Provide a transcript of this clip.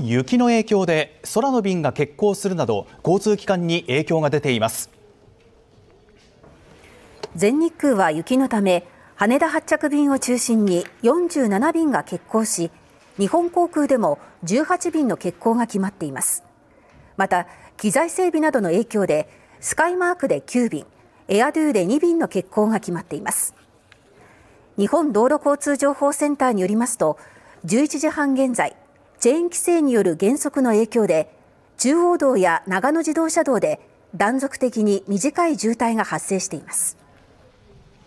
雪の影響で空の便が欠航するなど交通機関に影響が出ています全日空は雪のため羽田発着便を中心に47便が欠航し日本航空でも18便の欠航が決まっていますまた機材整備などの影響でスカイマークで9便エアドゥで2便の欠航が決まっています日本道路交通情報センターによりますと11時半現在チェーン規制による減速の影響で中央道や長野自動車道で断続的に短い渋滞が発生しています。